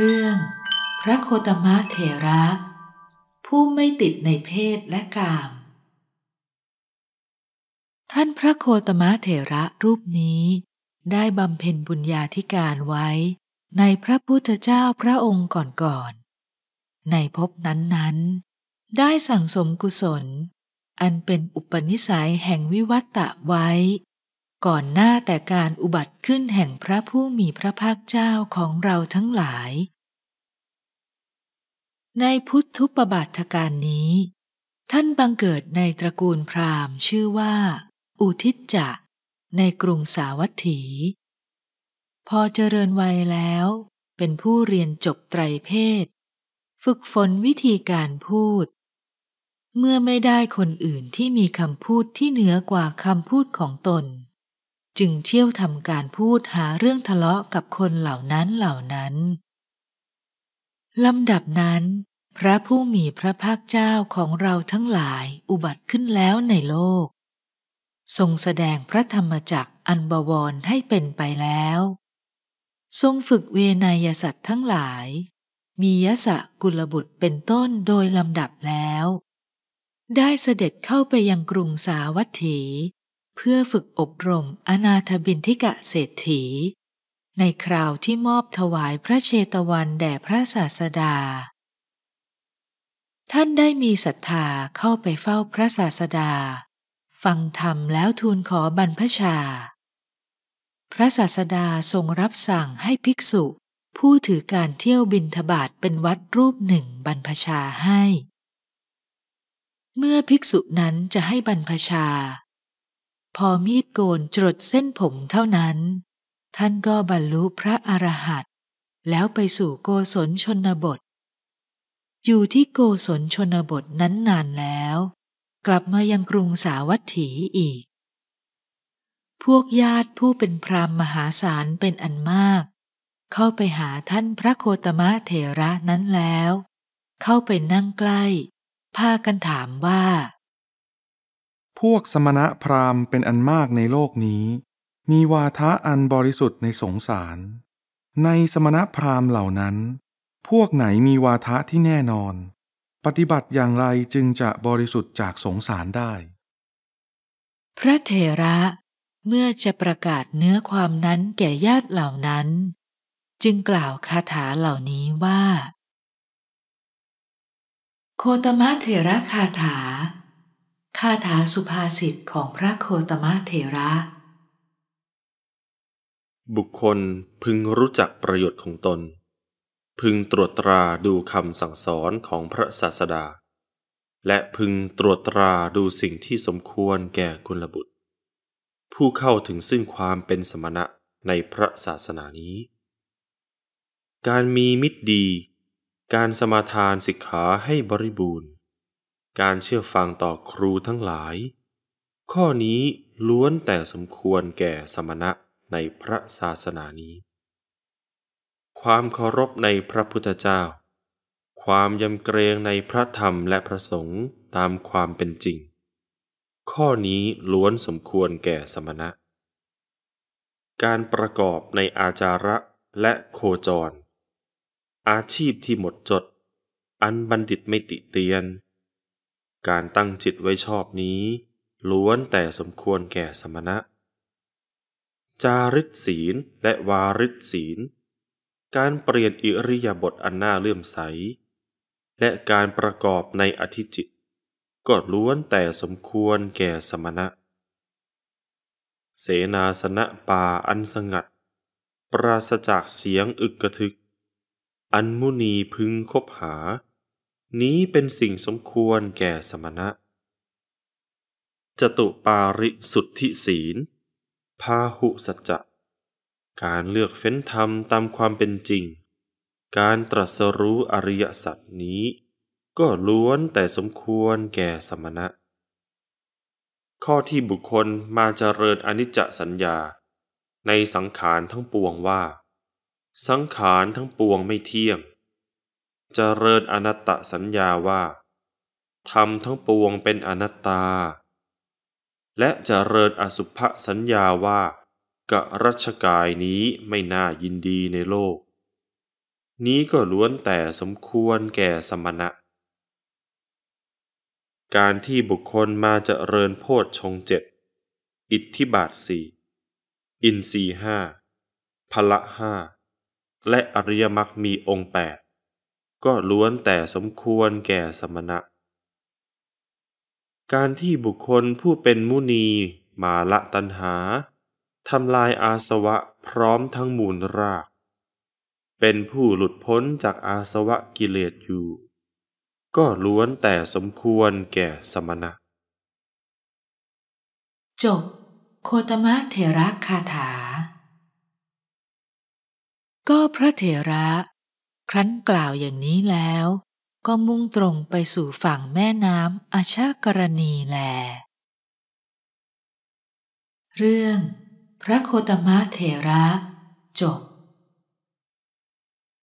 เรื่องพระโคตมะเถระ ผู้ไม่ติดในเพศและกาม ท่านพระโคตมะเถระรูปนี้ได้บำเพ็ญบุญญาธิการไว้ในพระพุทธเจ้าพระองค์ก่อนๆในภพนั้นๆได้สั่งสมกุศล อันเป็นอุปนิสัยแห่งวิวัตตะไว้ก่อนหน้าแต่การอุบัติขึ้นแห่งพระผู้มีพระภาคเจ้าของเราทั้งหลาย ในพุทธุปบาทการนี้ ท่านบังเกิดในตระกูลพราหมณ์ชื่อว่า อุทิจจะในกรุงสาวัตถี พอเจริญวัยแล้ว เป็นผู้เรียนจบไตรเพศ ฝึกฝนวิธีการพูด เมื่อไม่ได้คนอื่นที่มีคำพูดที่เหนือกว่าคำพูดของตนจึงเที่ยวทำการพูดหาเรื่องทะเลาะกับคนเหล่านั้นเหล่านั้น ลำดับนั้น พระผู้มีพระภาคเจ้าของเราทั้งหลายอุบัติขึ้นแล้วในโลก ทรงแสดงพระธรรมจักอันบวรให้เป็นไปแล้ว ทรงฝึกเวนยสัตว์ทั้งหลาย มียสะกุลบุตรเป็นต้นโดยลำดับแล้ว ได้เสด็จเข้าไปยังกรุงสาวัตถีเพื่อฝึกอบรมอนาถบินทิกะเศรษฐี ในคราวที่มอบถวายพระเชตวันแด่พระศาสดา ท่านได้มีศรัทธาเข้าไปเฝ้าพระศาสดา ฟังธรรมแล้วทูลขอบรรพชา พระศาสดาทรงรับสั่งให้ภิกษุผู้ถือการเที่ยวบินทบาทเป็นวัดรูปหนึ่งบรรพชาให้ เมื่อภิกษุนั้นจะให้บรรพชาพอมีดโกนจรดเส้นผมเท่านั้น ท่านก็บรรลุพระอรหันต์แล้วไปสู่โกศลชนบท อยู่ที่โกศลชนบทนั้นนานแล้ว กลับมายังกรุงสาวัตถีอีก พวกญาติผู้เป็นพรามมหาศาลเป็นอันมาก เข้าไปหาท่านพระโคตมะเถระนั้นแล้ว เข้าไปนั่งใกล้ พากันถามว่าพวกสมณะพราหมณ์เป็นอันมากในโลกนี้ มีวาทะอันบริสุทธิ์ในสงสาร ในสมณะพราหมณ์เหล่านั้น พวกไหนมีวาทะที่แน่นอน ปฏิบัติอย่างไรจึงจะบริสุทธิ์จากสงสารได้ พระเถระเมื่อจะประกาศเนื้อความนั้นแก่ญาติเหล่านั้น จึงกล่าวคาถาเหล่านี้ว่า โคตมะเถระคาถาคาถาสุภาษิตของพระโคตมะเทระ บุคคลพึงรู้จักประโยชน์ของตน พึงตรวจตราดูคำสั่งสอนของพระศาสดา และพึงตรวจตราดูสิ่งที่สมควรแก่กุลบุตร ผู้เข้าถึงซึ่งความเป็นสมณะในพระศาสนานี้ การมีมิตรดี การสมาทานสิกขาให้บริบูรณ์การเชื่อฟังต่อครูทั้งหลาย ข้อนี้ล้วนแต่สมควรแก่สมณะในพระศาสนานี้ ความเคารพในพระพุทธเจ้า ความยำเกรงในพระธรรมและพระสงฆ์ตามความเป็นจริง ข้อนี้ล้วนสมควรแก่สมณะ การประกอบในอาจาระและโคจร อาชีพที่หมดจด อันบัณฑิตไม่ติเตียนการตั้งจิตไว้ชอบนี้ ล้วนแต่สมควรแก่สมณะ จาริศีล และวาริศีล การเปลี่ยนอิริยาบถอันน่าเลื่อมใส และการประกอบในอธิจิตก็ล้วนแต่สมควรแก่สมณะ เสนาสนะป่าอันสงัด ปราศจากเสียงอึกกระทึก อันมุนีพึงคบหานี้เป็นสิ่งสมควรแก่สมณะ จตุปาริสุทธิศีลพาหุสัจจะการเลือกเฟ้นธรรมตามความเป็นจริง การตรัสรู้อริยสัจนี้ก็ล้วนแต่สมควรแก่สมณะ ข้อที่บุคคลมาเจริญอนิจจสัญญาในสังขารทั้งปวงว่า สังขารทั้งปวงไม่เที่ยงเจริญอนัตตสัญญาว่าธรรมทั้งปวงเป็นอนัตตา และเจริญอสุภะสัญญาว่ากะรัชกายนี้ไม่น่ายินดีในโลก นี้ก็ล้วนแต่สมควรแก่สมณะ การที่บุคคลมาเจริญโพชฌงเจ็ด อิทธิบาทสี่อินทรีห้าพละห้า และอริยมรรคมีองค์แปดก็ล้วนแต่สมควรแก่สมณะ การที่บุคคลผู้เป็นมุนี มาละตัณหาทำลายอาสวะพร้อมทั้งมูลราก เป็นผู้หลุดพ้นจากอาสวะกิเลสอยู่ ก็ล้วนแต่สมควรแก่สมณะจบโคตมะเถระคาถา ก็พระเถระครั้นกล่าวอย่างนี้แล้วก็มุ่งตรงไปสู่ฝั่งแม่น้ำอาชากรณีแล เรื่อง พระโคตมะเถระ จบ